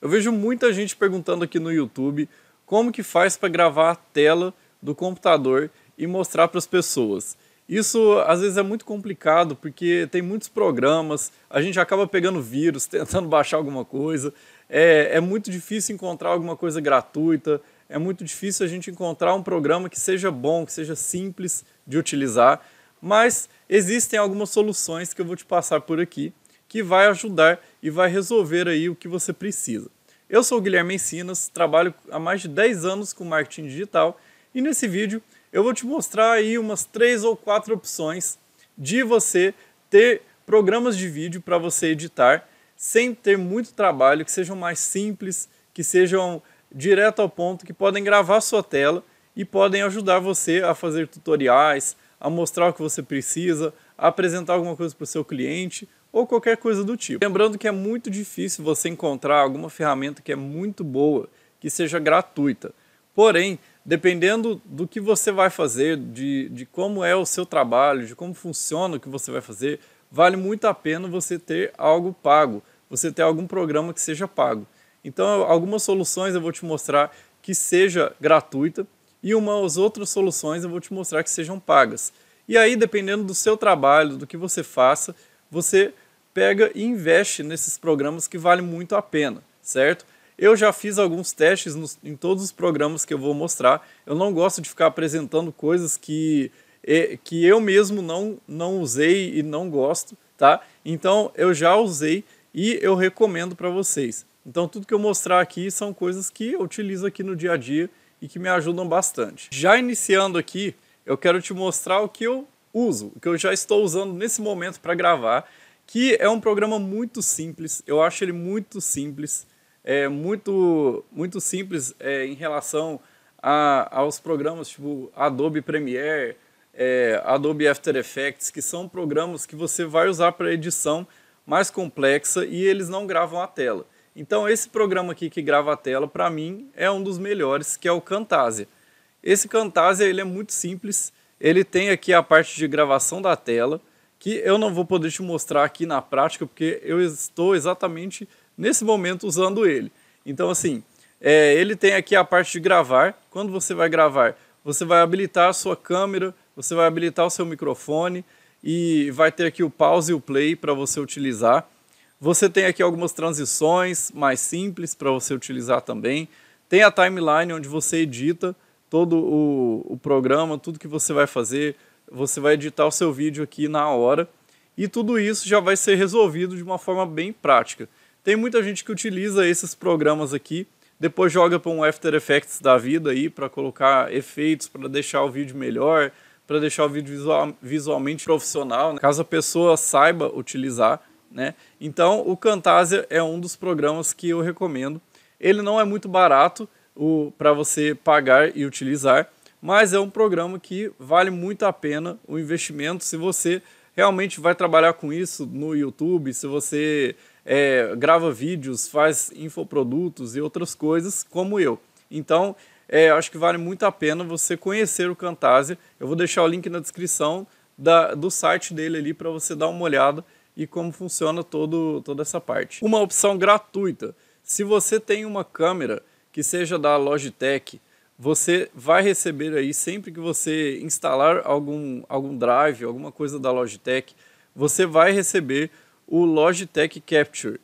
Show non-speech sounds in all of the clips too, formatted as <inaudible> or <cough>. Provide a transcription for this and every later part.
Eu vejo muita gente perguntando aqui no YouTube como que faz para gravar a tela do computador e mostrar para as pessoas. Isso às vezes é muito complicado porque tem muitos programas, a gente acaba pegando vírus, <laughs> tentando baixar alguma coisa. É, é muito difícil encontrar alguma coisa gratuita, é muito difícil a gente encontrar um programa que seja bom, que seja simples de utilizar. Mas existem algumas soluções que eu vou te passar por aqui que vai ajudar e vai resolver aí o que você precisa. Eu sou o Guilherme Encinas, trabalho há mais de 10 anos com marketing digital e nesse vídeo eu vou te mostrar aí umas três ou quatro opções de você ter programas de vídeo para você editar sem ter muito trabalho, que sejam mais simples, que sejam direto ao ponto, que podem gravar sua tela e podem ajudar você a fazer tutoriais, a mostrar o que você precisa, a apresentar alguma coisa para o seu cliente ou qualquer coisa do tipo. Lembrando que é muito difícil você encontrar alguma ferramenta que é muito boa, que seja gratuita. Porém, dependendo do que você vai fazer, de, de como é o seu trabalho, de como funciona o que você vai fazer, vale muito a pena você ter algo pago, você ter algum programa que seja pago. Então, algumas soluções eu vou te mostrar que seja gratuita e umas outras soluções eu vou te mostrar que sejam pagas. E aí, dependendo do seu trabalho, do que você faça, você pega e investe nesses programas que valem muito a pena, certo? Eu já fiz alguns testes nos, em todos os programas que eu vou mostrar. Eu não gosto de ficar apresentando coisas que, que eu mesmo não, não usei e não gosto, tá? Então eu já usei e eu recomendo para vocês. Então tudo que eu mostrar aqui são coisas que eu utilizo aqui no dia a dia e que me ajudam bastante. Já iniciando aqui, eu quero te mostrar o que eu uso, o que eu já estou usando nesse momento para gravar que é um programa muito simples. Eu acho ele muito simples, é muito muito simples é, em relação a, aos programas tipo Adobe Premiere, é, Adobe After Effects, que são programas que você vai usar para edição mais complexa e eles não gravam a tela. Então esse programa aqui que grava a tela, para mim, é um dos melhores, que é o Camtasia. Esse Camtasia ele é muito simples. Ele tem aqui a parte de gravação da tela que eu não vou poder te mostrar aqui na prática, porque eu estou exatamente nesse momento usando ele. Então, assim, é, ele tem aqui a parte de gravar. Quando você vai gravar, você vai habilitar a sua câmera, você vai habilitar o seu microfone e vai ter aqui o pause e o play para você utilizar. Você tem aqui algumas transições mais simples para você utilizar também. Tem a timeline onde você edita todo o, o programa, tudo que você vai fazer, você vai editar o seu vídeo aqui na hora e tudo isso já vai ser resolvido de uma forma bem prática. Tem muita gente que utiliza esses programas aqui, depois joga para um After Effects da vida aí para colocar efeitos, para deixar o vídeo melhor, para deixar o vídeo visual, visualmente profissional, né? caso a pessoa saiba utilizar. Né? Então, o Camtasia é um dos programas que eu recomendo. Ele não é muito barato para você pagar e utilizar, mas é um programa que vale muito a pena o investimento se você realmente vai trabalhar com isso no YouTube, se você é, grava vídeos, faz infoprodutos e outras coisas, como eu. Então, é, acho que vale muito a pena você conhecer o Camtasia. Eu vou deixar o link na descrição da, do site dele ali para você dar uma olhada e como funciona todo, toda essa parte. Uma opção gratuita. Se você tem uma câmera que seja da Logitech você vai receber aí sempre que você instalar algum, algum drive, alguma coisa da Logitech, você vai receber o Logitech Capture.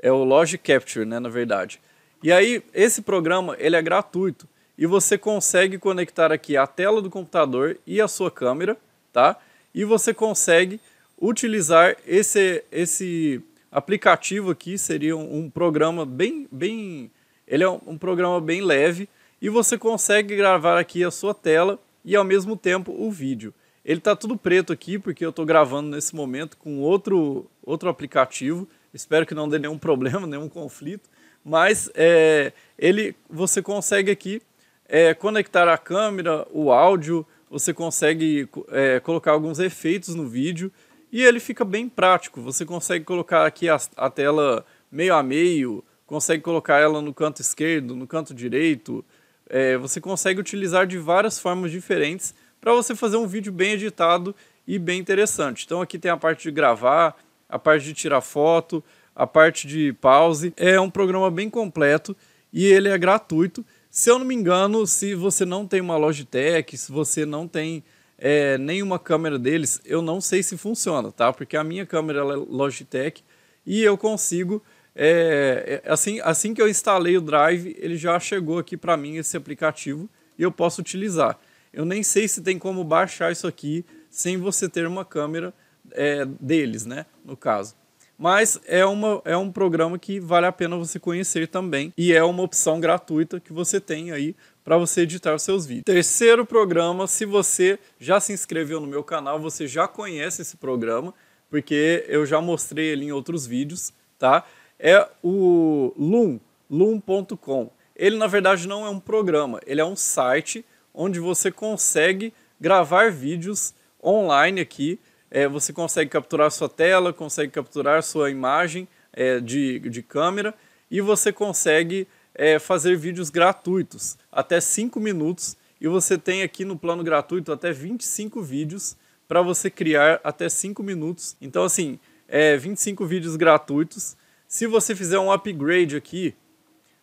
É o Log Capture, né, na verdade. E aí esse programa, ele é gratuito e você consegue conectar aqui a tela do computador e a sua câmera, tá? E você consegue utilizar esse esse aplicativo aqui, seria um, um programa bem bem ele é um, um programa bem leve e você consegue gravar aqui a sua tela e ao mesmo tempo o vídeo. Ele está tudo preto aqui porque eu estou gravando nesse momento com outro, outro aplicativo. Espero que não dê nenhum <laughs> problema, nenhum conflito. Mas é, ele, você consegue aqui é, conectar a câmera, o áudio, você consegue é, colocar alguns efeitos no vídeo e ele fica bem prático. Você consegue colocar aqui a, a tela meio a meio, consegue colocar ela no canto esquerdo, no canto direito, é, você consegue utilizar de várias formas diferentes para você fazer um vídeo bem editado e bem interessante. Então aqui tem a parte de gravar, a parte de tirar foto, a parte de pause. É um programa bem completo e ele é gratuito. Se eu não me engano, se você não tem uma Logitech, se você não tem é, nenhuma câmera deles, eu não sei se funciona, tá? Porque a minha câmera é Logitech e eu consigo é, é, assim, assim que eu instalei o Drive, ele já chegou aqui para mim esse aplicativo e eu posso utilizar. Eu nem sei se tem como baixar isso aqui sem você ter uma câmera é, deles, né? No caso. Mas é, uma, é um programa que vale a pena você conhecer também e é uma opção gratuita que você tem aí para você editar os seus vídeos. Terceiro programa, se você já se inscreveu no meu canal, você já conhece esse programa, porque eu já mostrei ele em outros vídeos, tá? é o Loom, loom.com. Ele na verdade não é um programa, ele é um site onde você consegue gravar vídeos online aqui. É, você consegue capturar sua tela, consegue capturar sua imagem é, de, de câmera e você consegue é, fazer vídeos gratuitos, até 5 minutos. E você tem aqui no plano gratuito até 25 vídeos para você criar até 5 minutos. Então, assim, é, 25 vídeos gratuitos se você fizer um upgrade aqui,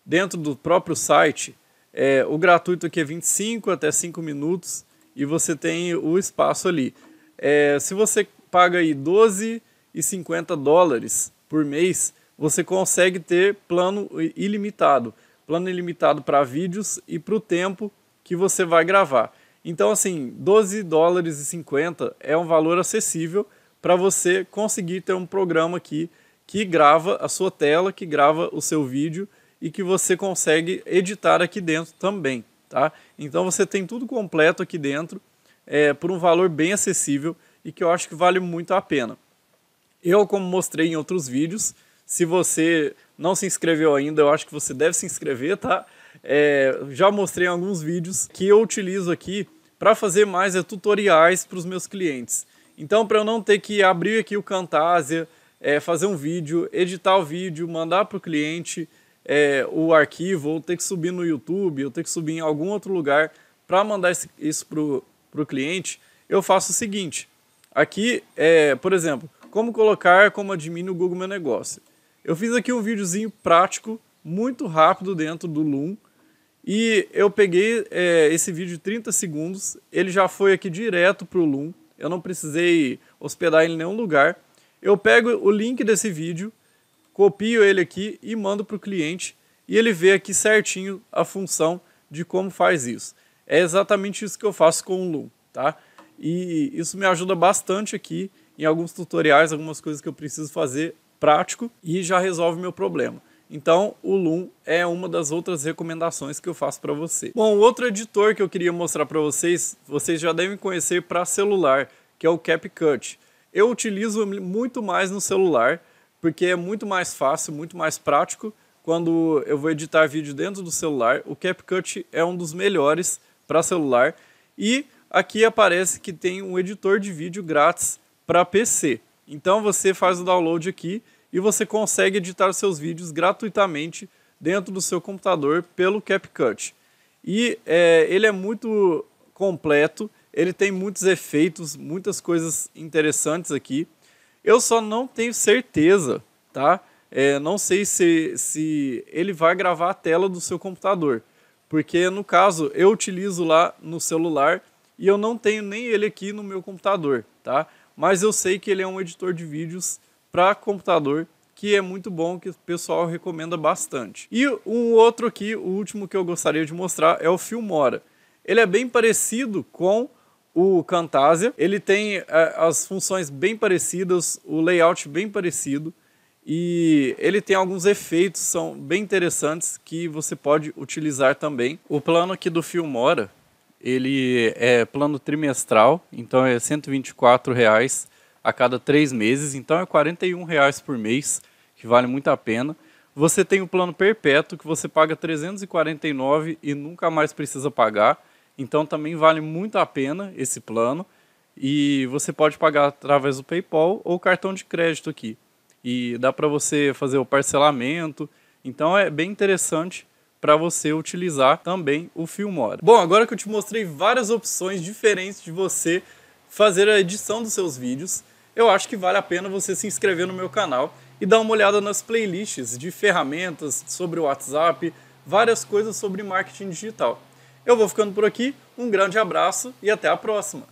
dentro do próprio site, é, o gratuito aqui é 25 até 5 minutos e você tem o espaço ali. É, se você paga aí 12,50 dólares por mês, você consegue ter plano ilimitado. Plano ilimitado para vídeos e para o tempo que você vai gravar. Então, assim, 12 dólares e 50 é um valor acessível para você conseguir ter um programa aqui que grava a sua tela, que grava o seu vídeo e que você consegue editar aqui dentro também, tá? Então você tem tudo completo aqui dentro é, por um valor bem acessível e que eu acho que vale muito a pena. Eu, como mostrei em outros vídeos, se você não se inscreveu ainda, eu acho que você deve se inscrever, tá? É, já mostrei em alguns vídeos que eu utilizo aqui para fazer mais é, tutoriais para os meus clientes. Então, para eu não ter que abrir aqui o Camtasia, é, fazer um vídeo, editar o vídeo, mandar para o cliente é, o arquivo, ou ter que subir no YouTube, ou ter que subir em algum outro lugar para mandar isso para o cliente, eu faço o seguinte. Aqui, é, por exemplo, como colocar como admin o Google Meu Negócio. Eu fiz aqui um videozinho prático, muito rápido dentro do Loom, e eu peguei é, esse vídeo de 30 segundos, ele já foi aqui direto para o Loom, eu não precisei hospedar ele em nenhum lugar eu pego o link desse vídeo, copio ele aqui e mando para o cliente e ele vê aqui certinho a função de como faz isso. É exatamente isso que eu faço com o Loom, tá? E isso me ajuda bastante aqui em alguns tutoriais, algumas coisas que eu preciso fazer prático e já resolve meu problema. Então, o Loom é uma das outras recomendações que eu faço para você. Bom, outro editor que eu queria mostrar para vocês, vocês já devem conhecer para celular, que é o CapCut. Eu utilizo muito mais no celular, porque é muito mais fácil, muito mais prático quando eu vou editar vídeo dentro do celular. O CapCut é um dos melhores para celular e aqui aparece que tem um editor de vídeo grátis para PC. Então você faz o download aqui e você consegue editar seus vídeos gratuitamente dentro do seu computador pelo CapCut. E é, ele é muito completo, ele tem muitos efeitos, muitas coisas interessantes aqui. Eu só não tenho certeza, tá? É, não sei se, se ele vai gravar a tela do seu computador, porque no caso eu utilizo lá no celular e eu não tenho nem ele aqui no meu computador, tá? Mas eu sei que ele é um editor de vídeos para computador que é muito bom, que o pessoal recomenda bastante. E um outro aqui, o último que eu gostaria de mostrar é o Filmora. Ele é bem parecido com o Camtasia, ele tem é, as funções bem parecidas, o layout bem parecido e ele tem alguns efeitos são bem interessantes que você pode utilizar também. O plano aqui do Filmora, ele é plano trimestral, então é R$ 124 reais a cada três meses, então é R$ 41 reais por mês, que vale muito a pena. Você tem o plano perpétuo que você paga 349 e nunca mais precisa pagar. Então também vale muito a pena esse plano e você pode pagar através do PayPal ou cartão de crédito aqui. E dá para você fazer o parcelamento. Então é bem interessante para você utilizar também o Filmora. Bom, agora que eu te mostrei várias opções diferentes de você fazer a edição dos seus vídeos, eu acho que vale a pena você se inscrever no meu canal e dar uma olhada nas playlists de ferramentas sobre o WhatsApp, várias coisas sobre marketing digital. Eu vou ficando por aqui, um grande abraço e até a próxima!